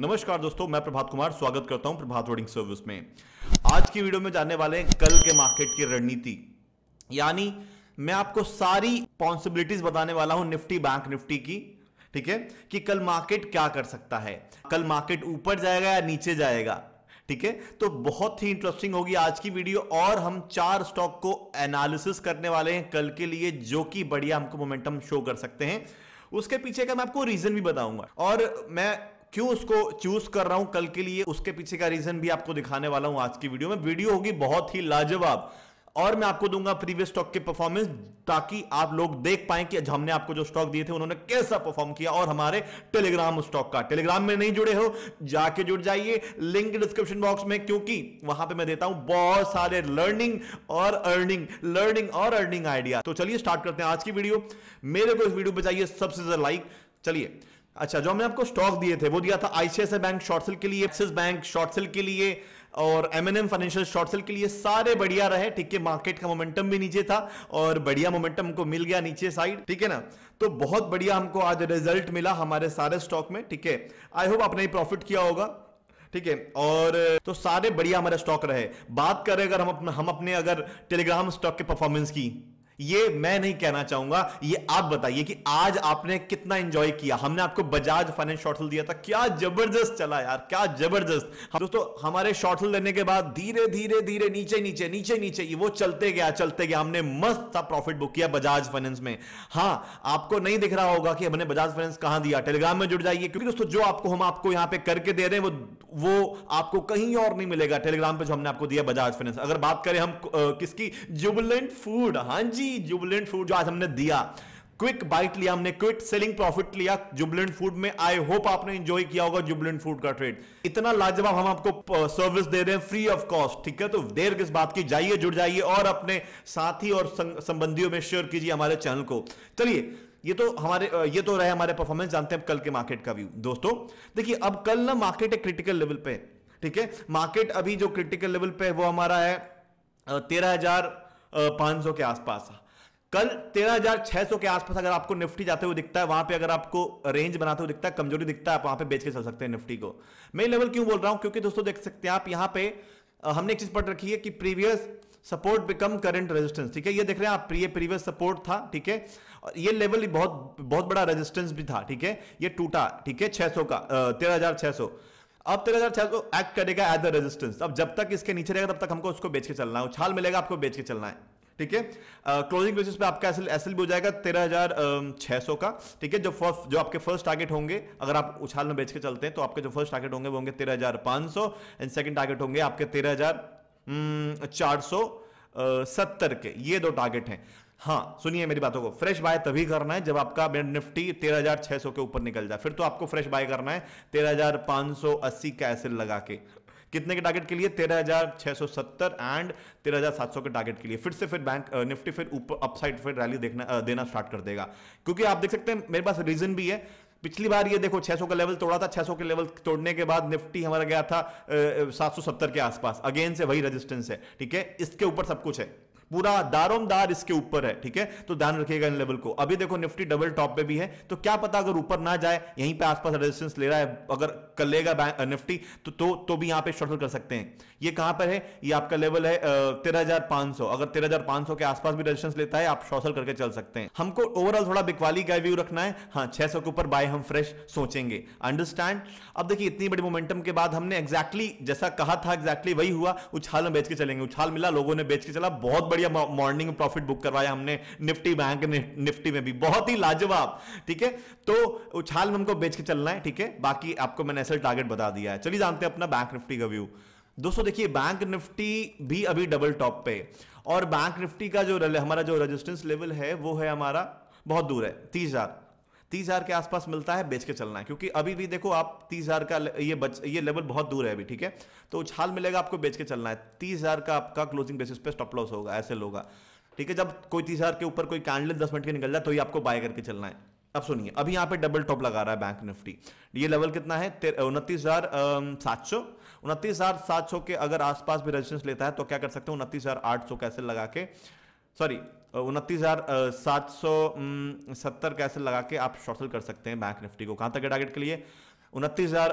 नमस्कार दोस्तों मैं प्रभात कुमार स्वागत करता हूं प्रभात ट्रेडिंग सर्विस में आज की वीडियो में जानने वाले हैं कल के मार्केट की रणनीति यानी मैं आपको सारी पॉसिबिलिटीज बताने वाला हूं निफ्टी बैंक निफ्टी की ठीक है कि कल मार्केट क्या कर सकता है कल मार्केट ऊपर जाएगा या नीचे जाएगा ठीक है तो बहुत ही इंटरेस्टिंग होगी आज की वीडियो और हम चार स्टॉक को एनालिसिस करने वाले हैं कल के लिए जो कि बढ़िया हमको मोमेंटम शो कर सकते हैं उसके पीछे का मैं आपको रीजन भी बताऊंगा और मैं क्यों उसको चूज कर रहा हूं कल के लिए उसके पीछे का रीजन भी आपको दिखाने वाला हूं आज की वीडियो में वीडियो होगी बहुत ही लाजवाब और मैं आपको दूंगा प्रीवियस स्टॉक के परफॉर्मेंस ताकि आप लोग देख पाए कि हमने आपको जो स्टॉक दिए थे उन्होंने कैसा परफॉर्म किया और हमारे टेलीग्राम स्टॉक का टेलीग्राम में नहीं जुड़े हो जाके जुड़ जाइए लिंक डिस्क्रिप्शन बॉक्स में क्योंकि वहां पे मैं देता हूं बहुत सारे लर्निंग और अर्निंग लर्निंग और अर्निंग आइडिया तो चलिए स्टार्ट करते हैं आज की वीडियो मेरे को इस वीडियो पर चाहिए सबसे ज्यादा लाइक चलिए अच्छा जो हमने आपको स्टॉक दिए थे वो दिया था आईसीआईसीआई बैंक शॉर्ट सेल के लिए एक्सिस बैंक शॉर्ट सेल के लिए और M and M financial short sale के लिए सारे बढ़िया रहे ठीक है मार्केट का मोमेंटम भी नीचे था और बढ़िया मोमेंटम हमको मिल गया नीचे साइड ठीक है ना तो बहुत बढ़िया हमको आज रिजल्ट मिला हमारे सारे स्टॉक में ठीक है आई होप आपने प्रॉफिट किया होगा ठीक है और तो सारे बढ़िया हमारे स्टॉक रहे बात करें अगर हम अपने हम अपने अगर टेलीग्राम स्टॉक के परफॉर्मेंस की ये मैं नहीं कहना चाहूंगा ये आप बताइए कि आज आपने कितना एंजॉय किया हमने आपको बजाज फाइनेंस शॉर्ट दिया था क्या जबरदस्त चला यार क्या जबरदस्त हम दोस्तों हमारे शॉर्ट लेने के बाद धीरे धीरे धीरे नीचे नीचे नीचे नीचे वो चलते गया चलते गया हमने मस्त सा प्रॉफिट बुक किया बजाज फाइनेंस में हाँ आपको नहीं दिख रहा होगा कि हमने बजाज फाइनेंस कहां दिया टेलीग्राम में जुड़ जाइए क्योंकि दोस्तों जो आपको हम आपको यहां पर करके दे रहे हैं वो वो आपको कहीं और नहीं मिलेगा टेलीग्राम पर जो हमने आपको दिया बजाज फाइनेंस अगर बात करें हम किसकी जुबलेंट फूड हाँ जी ही जुबलेंट फूड जो आज हमने दिया क्विक बाइट लिया हमने क्विक सेलिंग प्रॉफिट लिया जुबलेंट फूड में आई होप आपने एंजॉय किया होगा जुबलेंट फूड का ट्रेड इतना लाजवाब हम आपको सर्विस दे रहे हैं फ्री ऑफ कॉस्ट ठीक है तो देर किस बात की जाइए जुड़ जाइए और अपने साथी और संबंधियों में शेयर कीजिए हमारे चैनल को चलिए ये तो हमारे ये तो रहे हमारे परफॉर्मेंस जानते हैं कल के मार्केट का व्यू दोस्तों देखिए अब कल ना मार्केट एक क्रिटिकल लेवल पे ठीक है मार्केट अभी जो क्रिटिकल लेवल पे है वो हमारा है तेरह हजार पांच सौ के आसपास कल 13,600 के आसपास अगर आपको निफ्टी जाते हुए दिखता है वहां पे अगर आपको रेंज बनाते हुए दिखता है कमजोरी दिखता है आप वहां पे बेच के चल सकते हैं निफ्टी को मैं लेवल क्यों बोल रहा हूं क्योंकि दोस्तों देख सकते हैं आप यहां पे हमने एक चीज पढ़ रखी है कि previous support become current resistance ठीक है ये देख रहे हैं आप ये प्रीवियस सपोर्ट था ठीक है और ये लेवल बहुत बहुत बड़ा रेजिस्टेंस भी था ठीक है ये टूटा ठीक है 600 का तेरह हजार छह सौ अब तेरह हजार छह सौ एक्ट करेगा एज अ रेजिस्टेंस अब जब तक इसके नीचे रहेगा तब तक हमको उसको बेच के चलना है उछाल मिलेगा आपको बेच के चलना है ठीक है क्लोजिंग बेसिस पे आपका एसएल एसएल भी हो जाएगा तेरह हजार छह सौ का ठीक है जो फर्स्ट जो आपके फर्स्ट टारगेट होंगे अगर आप उछाल में बेच के चलते हैं तो आपके जो फर्स्ट टारगेट होंगे वो होंगे तेरह हजार पांच सौ एंड सेकेंड टारगेट होंगे आपके तेरह हजार चार सौ सत्तर के ये दो टारगेट हैं हाँ सुनिए मेरी बातों को फ्रेश बाय तभी करना है जब आपका निफ्टी 13,600 के ऊपर निकल जाए फिर तो आपको फ्रेश बाय करना है 13,580 का एसिड लगा के कितने के टारगेट के लिए सत्तर एंड सौ के टारगेट के लिए फिर से फिर बैंक निफ्टी फिर ऊपर अपसाइड फिर रैली देखना देना स्टार्ट कर देगा क्योंकि आप देख सकते हैं मेरे पास रीजन भी है पिछली बार ये देखो 600 का लेवल तोड़ा था 600 के लेवल तोड़ने के बाद निफ्टी हमारा गया था 770 के आसपास अगेन से वही रेजिस्टेंस है ठीक है इसके ऊपर सब कुछ है पूरा दारोमदार इसके ऊपर है ठीक है तो ध्यान रखिएगा इन लेवल को अभी देखो निफ्टी डबल टॉप पे भी है तो क्या पता अगर ऊपर ना जाए यहीं पे आसपास रेजिस्टेंस ले रहा है अगर कर लेगा निफ्टी तो तो, तो भी यहां पे शॉर्ट कर सकते हैं ये कहां पर है ये आपका लेवल है तेरह अगर तेरह के आसपास भी रेजिस्टेंस लेता है आप शॉर्ट करके चल सकते हैं हमको ओवरऑल थोड़ा बिकवाली का व्यू रखना है हाँ छह के ऊपर बाय हम फ्रेश सोचेंगे अंडरस्टैंड अब देखिए इतनी बड़ी मोमेंटम के बाद हमने एक्जैक्टली जैसा कहा था एक्जैक्टली वही हुआ उछाल में बेच के चलेंगे उछाल मिला लोगों ने बेच के चला बहुत बड़ी बढ़िया मॉर्निंग प्रॉफिट बुक करवाया हमने निफ्टी बैंक निफ्टी में भी बहुत ही लाजवाब ठीक है तो उछाल में हमको बेच के चलना है ठीक है बाकी आपको मैंने ऐसा टारगेट बता दिया है चलिए जानते हैं अपना बैंक निफ्टी का व्यू दोस्तों देखिए बैंक निफ्टी भी अभी डबल टॉप पे और बैंक निफ्टी का जो हमारा जो रेजिस्टेंस लेवल है वो है हमारा बहुत दूर है तीस हजार तीस हजार के आसपास मिलता है बेच के चलना है क्योंकि अभी भी देखो आप तीस हजार का ये बच ये लेवल बहुत दूर है अभी ठीक है तो उछाल मिलेगा आपको बेच के चलना है तीस हजार का आपका क्लोजिंग बेसिस पे स्टॉप लॉस होगा ऐसे होगा ठीक है जब कोई तीस हजार के ऊपर कोई कैंडल दस मिनट के निकल जाए तो ये आपको बाय करके चलना है अब सुनिए अभी यहाँ पे डबल टॉप लगा रहा है बैंक निफ्टी ये लेवल कितना है उनतीस हजार सात सौ उनतीस हजार सात सौ के अगर आसपास भी रेजिस्टेंस लेता है तो क्या कर सकते हैं उनतीस हजार आठ सौ कैसे लगा के सॉरी उनतीस हज़ार सात सौ सत्तर कैसे लगा के आप शॉर्ट सेल कर सकते हैं बैंक निफ्टी को कहां तक के टारगेट के लिए उनतीस हज़ार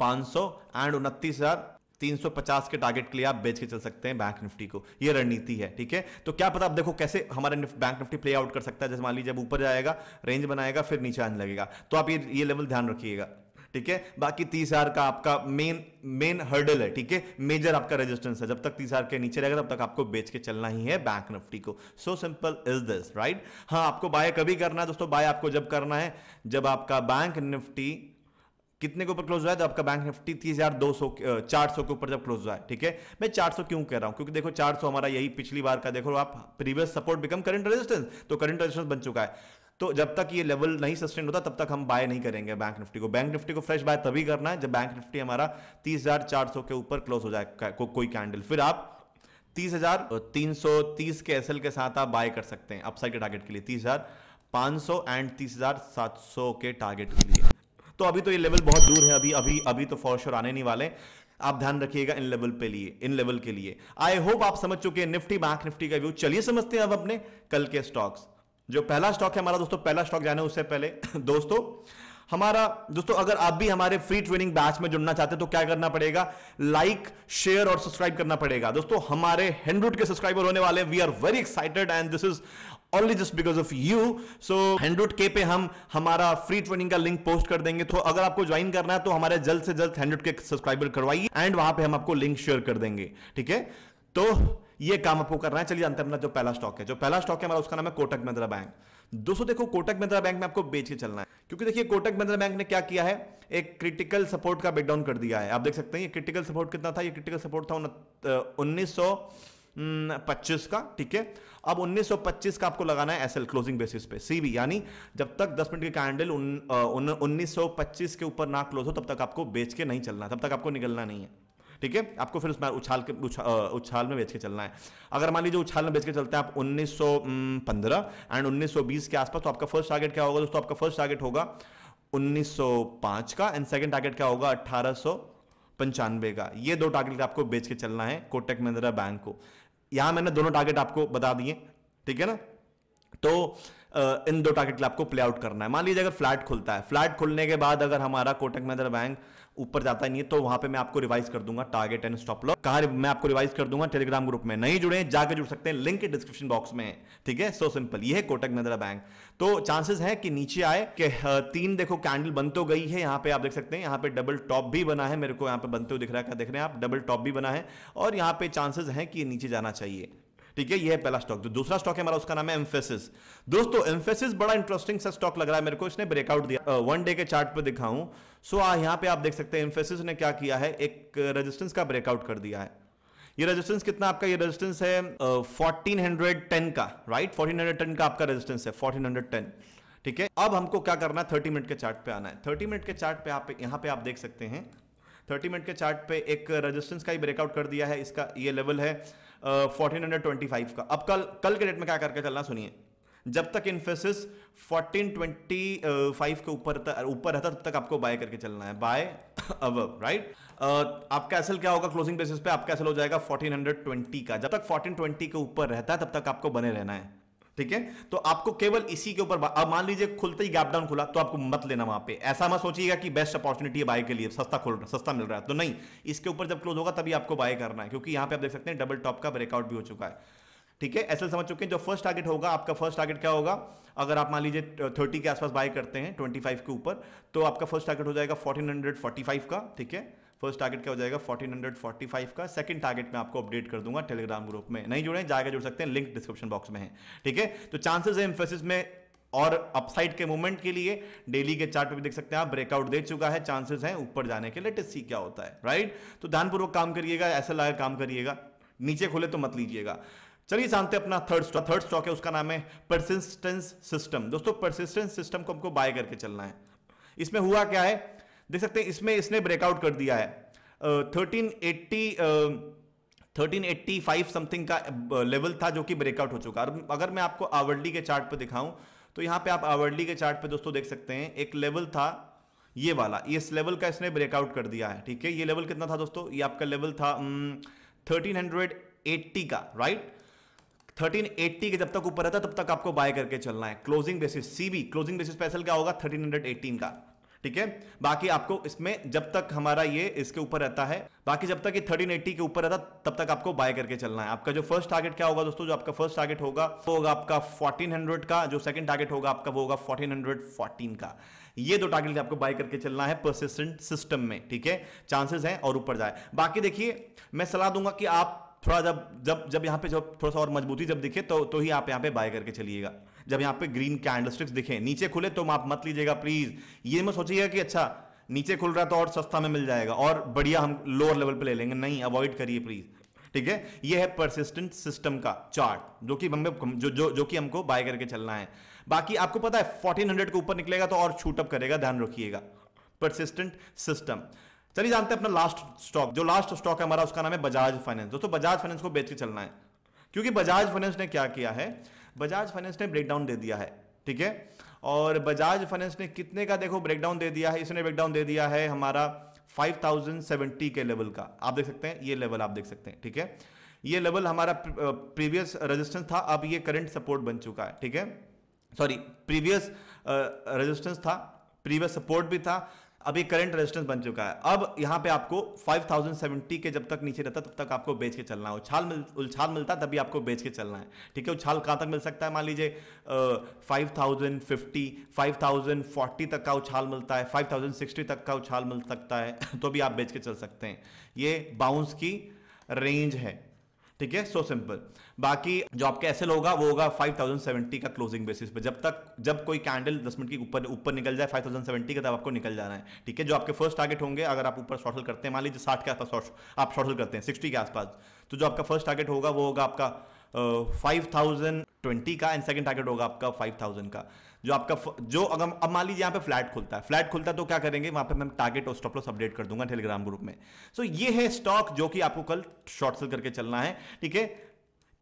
पांच सौ एंड उनतीस हज़ार 350 के टारगेट के लिए आप बेच के चल सकते हैं बैंक निफ्टी को ये रणनीति है ठीक है तो क्या पता आप देखो कैसे हमारे बैंक निफ्टी प्ले आउट कर सकता है जैसे मान लीजिए जब ऊपर जाएगा रेंज बनाएगा फिर नीचे आने लगेगा तो आप ये ये लेवल ध्यान रखिएगा ठीक है बाकी तीस हजार का आपका मेन मेन हर्डल है ठीक है मेजर आपका रेजिस्टेंस है जब तक तीस हजार के नीचे रहेगा तब तक आपको बेच के चलना ही है बैंक निफ्टी को so simple is this right हाँ आपको बाय कभी करना है दोस्तों बाय आपको जब करना है जब आपका बैंक निफ्टी कितने के ऊपर क्लोज हुआ है तो आपका बैंक निफ्टी तीस हजार दो सौ चार सौ के ऊपर जब क्लोज हुआ है ठीक है मैं चार सौ क्यों कह रहा हूं क्योंकि देखो चार सौ हमारा यही पिछली बार का देखो आप previous support become current resistance तो करंट रेजिस्टेंस बन चुका है तो जब तक ये लेवल नहीं सस्टेन होता तब तक हम बाय नहीं करेंगे बैंक निफ्टी को बैंक निफ्टी को फ्रेश बाय तभी करना है जब बैंक निफ्टी हमारा तीस हजार चार सौ के ऊपर क्लोज हो जाए को, कोई कैंडल फिर आप तीस हजार तीन सौ तीस के एसएल के साथ आप बाय कर सकते हैं अपसाइड के टारगेट के लिए तीस हजार पांच सौ एंड तीस हजार सात सौ के टारगेट के लिए तो अभी तो ये लेवल बहुत दूर है अभी अभी अभी तो फॉर श्योर आने नहीं वाले आप ध्यान रखिएगा इन लेवल पे लिए इन लेवल के लिए आई होप आप समझ चुके हैं निफ्टी बैंक निफ्टी का व्यू चलिए समझते हैं अब अपने कल के स्टॉक्स जो पहला स्टॉक है हमारा दोस्तों पहला स्टॉक जाने उससे पहले दोस्तों हमारा दोस्तों अगर आप भी हमारे फ्री ट्रेनिंग बैच में जुड़ना चाहते हैं तो क्या करना पड़ेगा लाइक शेयर और सब्सक्राइब करना पड़ेगा दोस्तों हमारे हंड्रेड के सब्सक्राइबर होने वाले we are very excited and this is only just because of you so hundred K पे हम हमारा फ्री ट्रेनिंग का लिंक पोस्ट कर देंगे तो अगर आपको ज्वाइन करना है तो हमारे जल्द से जल्द हंड्रेड के सब्सक्राइबर करवाइए एंड वहां पे हम आपको लिंक शेयर कर देंगे ठीक है तो ये काम आपको करना है चलिए जानते में जो पहला स्टॉक है जो पहला स्टॉक है हमारा उसका नाम है कोटक महिंद्रा बैंक दोस्तों देखो कोटक महिंद्रा बैंक में आपको बेच के चलना है क्योंकि देखिए कोटक महिंद्रा बैंक ने क्या किया है एक क्रिटिकल सपोर्ट का ब्रेकडाउन कर दिया है आप देख सकते हैं ये क्रिटिकल सपोर्ट कितना था ये क्रिटिकल सपोर्ट था उन्नीस सौ पच्चीस का ठीक है अब 1925 का आपको लगाना है एसएल क्लोजिंग बेसिस पे सीबी यानी जब तक 10 मिनट की कैंडल उन्नीस सौ के ऊपर ना क्लोज हो तब तक आपको बेच के नहीं चलना तब तक आपको निकलना नहीं है ठीक है आपको फिर उसमें उछाल के उछा, उछाल में बेच के चलना है अगर मान लीजिए उछाल में बेच के चलते हैं आप 1915 एंड 1920 के आसपास तो आपका फर्स्ट टारगेट क्या होगा दोस्तों आपका फर्स्ट टारगेट होगा 1905 का एंड सेकेंड टारगेट क्या होगा अट्ठारह पंचानवे का ये दो टारगेट आपको बेच के चलना है कोटेक महिंद्रा बैंक को यहां मैंने दोनों टारगेट आपको बता दिए ठीक है ना तो इन दो टारगेट आपको प्ले आउट करना है मान लीजिए अगर फ्लैट खुलता है फ्लैट खुलने के बाद अगर हमारा कोटक महिंद्रा बैंक ऊपर जाता नहीं है तो वहां पे मैं आपको रिवाइज कर दूंगा टारगेट एंड स्टॉप लॉस कहा मैं आपको रिवाइज कर दूंगा टेलीग्राम ग्रुप में नहीं जुड़े जाकर जुड़ सकते हैं लिंक डिस्क्रिप्शन बॉक्स में ठीक है सो सिंपल ये है कोटक महिंद्रा बैंक तो चांसेस है कि नीचे आए कि तीन देखो कैंडल बन तो गई है यहां पर आप देख सकते हैं यहां पर डबल टॉप भी बना है मेरे को यहां पर बनते तो हुए दिख रहा है देख रहे हैं आप डबल टॉप भी बना है और यहां पर चांसेस है कि नीचे जाना चाहिए ठीक है यह है पहला स्टॉक जो दूसरा स्टॉक है हमारा उसका नाम है एम्फेसिस दोस्तों एम्फेसिस बड़ा इंटरेस्टिंग सा स्टॉक लग रहा है मेरे को इसने ब्रेकआउट दिया वन डे के चार्ट पर दिखाऊं सो आ यहां पे आप देख सकते हैं एम्फेसिस ने क्या किया है एक रेजिस्टेंस का ब्रेकआउट कर दिया है ये रेजिस्टेंस कितना आपका ये रेजिस्टेंस है फोर्टीन हंड्रेड टेन का राइट फोर्टीन हंड्रेड टेन का आपका रेजिस्टेंस है फोर्टीन हंड्रेड टेन ठीक है अब हमको क्या करना है थर्टी मिनट के चार्ट पे आना है थर्टी मिनट के चार्ट पे आप यहां पे आप देख सकते हैं थर्टी मिनट के चार्ट पे एक रेजिस्टेंस का ही ब्रेकआउट कर दिया है इसका ये लेवल है फोर्टीन हंड्रेड ट्वेंटी फाइव का अब कल कल के डेट में क्या करके चलना सुनिए जब तक इन्फोसिस फोर्टीन ट्वेंटी फाइव के ऊपर ऊपर रहता तब तक आपको बाय करके चलना है बाय अब राइट आपका एसल क्या होगा क्लोजिंग बेसिस पे आपका एसल हो जाएगा 1420 का जब तक 1420 के ऊपर रहता है तब तक आपको बने रहना है ठीक है तो आपको केवल इसी के ऊपर अब मान लीजिए खुलते ही गैप डाउन खुला तो आपको मत लेना वहां पे ऐसा मत सोचिएगा कि बेस्ट अपॉर्चुनिटी है बाय के लिए सस्ता खुल रहा सस्ता मिल रहा है तो नहीं इसके ऊपर जब क्लोज होगा तभी आपको बाय करना है क्योंकि यहां पे आप देख सकते हैं डबल टॉप का ब्रेकआउट भी हो चुका है ठीक है ऐसे समझ चुके हैं जो फर्स्ट टारगेट होगा आपका फर्स्ट टारगेट क्या होगा अगर आप मान लीजिए थर्टी के आसपास बाय करते हैं ट्वेंटी फाइव के ऊपर तो आपका फर्स्ट टारगेट हो जाएगा फोर्टीन हंड्रेड फोर्टी फाइव का ठीक है फर्स्ट टारगेट क्या हो जाएगा 1445 का सेकंड टारगेट मैं आपको अपडेट कर दूंगा टेलीग्राम ग्रुप में नहीं जुड़े जाकर जुड़ सकते हैं लिंक डिस्क्रिप्शन बॉक्स में है ठीक है तो चांसेस है इम्फेसिस में और अपसाइड के मूवमेंट के लिए डेली के चार्ट पे भी देख सकते हैं आप ब्रेकआउट दे चुका है चांसेस हैं ऊपर जाने के लेटेस्ट सी क्या होता है राइट तो ध्यानपूर्वक काम करिएगा ऐसा लगा काम करिएगा नीचे खोले तो मत लीजिएगा चलिए जानते हैं अपना थर्ड स्टॉक थर्ड स्टॉक है उसका नाम है परसिस्टेंस सिस्टम दोस्तों परसिस्टेंस सिस्टम को हमको बाय करके चलना है इसमें हुआ क्या है देख सकते हैं इसमें इसने ब्रेकआउट कर दिया है thirteen eighty thirteen eighty five something का लेवल था जो कि ब्रेकआउट हो चुका है अगर मैं आपको आवरली के चार्ट पर दिखाऊं तो यहां पे आप आवर्डी के चार्ट पे दोस्तों देख सकते हैं एक लेवल था ये वाला इस लेवल का इसने ब्रेकआउट कर दिया है ठीक है ये लेवल कितना था दोस्तों ये आपका लेवल था थर्टीन हंड्रेड एट्टी का राइट 1380 के जब तक ऊपर रहता तब तक आपको बाय करके चलना है क्लोजिंग बेसिस सीबी क्लोजिंग बेसिस पे असल क्या होगा 1318 का ठीक है बाकी आपको इसमें जब तक हमारा ये इसके ऊपर रहता है बाकी जब तक ये थर्टीन एट्टी के ऊपर रहता तब तक आपको बाय करके चलना है आपका जो फर्स्ट टारगेट क्या होगा दोस्तों जो आपका फर्स्ट टारगेट होगा वो होगा आपका फोर्टीन हंड्रेड का जो सेकंड टारगेट होगा आपका वो होगा फोर्टीन हंड्रेड फोर्टीन का ये दो टारगेट आपको बाय करके चलना है परसिस्टेंट सिस्टम में ठीक है चांसेस हैं और ऊपर जाए बाकी देखिए मैं सलाह दूंगा कि आप थोड़ा जब जब जब यहाँ पे जब थोड़ा सा और मजबूती जब दिखे तो तो ही आप यहाँ पे बाय करके चलिएगा जब यहां पे ग्रीन कैंडलस्टिक्स दिखे नीचे खुले तो आप मत लीजिएगा प्लीज ये मैं सोचिएगा कि अच्छा नीचे खुल रहा तो और सस्ता में मिल जाएगा और बढ़िया हम लोअर लेवल पे ले लेंगे नहीं अवॉइड करिए प्लीज ठीक है ये है परसिस्टेंट सिस्टम का चार्ट जो कि हमें जो जो जो कि हमको बाय करके चलना है बाकी आपको पता है 1400 के ऊपर निकलेगा तो और छूटअप करेगा ध्यान रखिएगा परसिस्टेंट सिस्टम चलिए जानते हैं अपना लास्ट स्टॉक जो लास्ट स्टॉक है हमारा उसका नाम है बजाज फाइनेंस दोस्तों बजाज फाइनेंस को बेच के चलना है क्योंकि बजाज फाइनेंस ने क्या किया है बजाज फाइनेंस ने ब्रेकडाउन दे दिया है ठीक है और बजाज फाइनेंस ने कितने का देखो ब्रेकडाउन दे दिया है इसने ब्रेकडाउन दे दिया है हमारा 5070 के लेवल का आप देख सकते हैं ये लेवल आप देख सकते हैं ठीक है ये लेवल हमारा प्रीवियस रेजिस्टेंस था अब ये करंट सपोर्ट बन चुका है ठीक है सॉरी प्रीवियस रेजिस्टेंस था प्रीवियस सपोर्ट भी था अभी करंट रेजिस्टेंस बन चुका है अब यहां पे आपको 5070 के जब तक नीचे रहता तब तक आपको बेच के चलना है उछाल मिल उछाल मिलता है तभी आपको बेच के चलना है ठीक है उछाल कहां तक मिल सकता है मान लीजिए five thousand fifty five thousand forty तक का उछाल मिलता है फाइव थाउजेंड सिक्सटी तक का उछाल मिल सकता है तो भी आप बेच के चल सकते हैं ये बाउंस की रेंज है ठीक है सो सिंपल बाकी जो आपका एस होगा वो होगा 5070 का क्लोजिंग बेसिस पे जब तक जब कोई कैंडल दस मिनट के ऊपर ऊपर निकल जाए 5070 का तब आपको निकल जाना है ठीक है जो आपके फर्स्ट टारगेट होंगे अगर आप ऊपर शॉर्टल करते हैं मान लीजिए साठ के आसपास आप शॉर्टल करते हैं सिक्सटी के आसपास तो जो आपका फर्स्ट टारगेट होगा वो होगा आपका फाइव थाउजेंड ट्वेंटी का एंड सेकंड टारगेट होगा आपका फाइव थाउजेंड का जो आपका जो अगर अब मान लीजिए यहाँ पे फ्लैट खुलता है फ्लैट खुलता है तो क्या करेंगे वहाँ पे मैं टारगेट और स्टॉप लॉस अपडेट कर दूंगा टेलीग्राम ग्रुप में सो so, ये है स्टॉक जो कि आपको कल शॉर्ट सेल करके चलना है ठीक है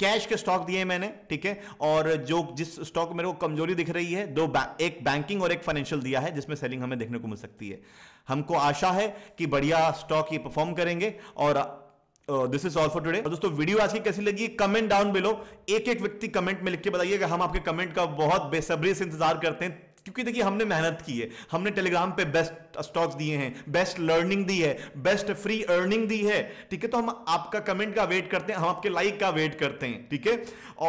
कैश के स्टॉक दिए मैंने ठीक है और जो जिस स्टॉक मेरे को कमजोरी दिख रही है दो बा, एक बैंकिंग और एक फाइनेंशियल दिया है जिसमें सेलिंग हमें देखने को मिल सकती है हमको आशा है कि बढ़िया स्टॉक ये परफॉर्म करेंगे और this is all for today दोस्तों वीडियो आज की कैसी लगी कमेंट डाउन बिलो एक एक व्यक्ति कमेंट में लिख के बताइए कि हम आपके कमेंट का बहुत बेसब्री से इंतजार करते हैं क्योंकि देखिए हमने मेहनत की है हमने टेलीग्राम पे बेस्ट स्टॉक्स दिए हैं बेस्ट लर्निंग दी है बेस्ट फ्री अर्निंग दी है ठीक है तो हम आपका कमेंट का वेट करते हैं हम आपके लाइक का वेट करते हैं ठीक है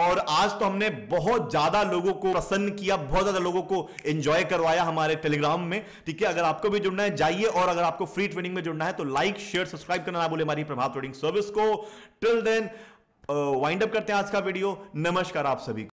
और आज तो हमने बहुत ज्यादा लोगों को प्रसन्न किया बहुत ज्यादा लोगों को एंजॉय करवाया हमारे टेलीग्राम में ठीक है अगर आपको भी जुड़ना है जाइए और अगर आपको फ्री ट्रेडिंग में जुड़ना है तो लाइक शेयर सब्सक्राइब करना ना बोले हमारी प्रभात ट्रेडिंग सर्विस को टिल देन वाइंड अप करते हैं आज का वीडियो नमस्कार आप सभी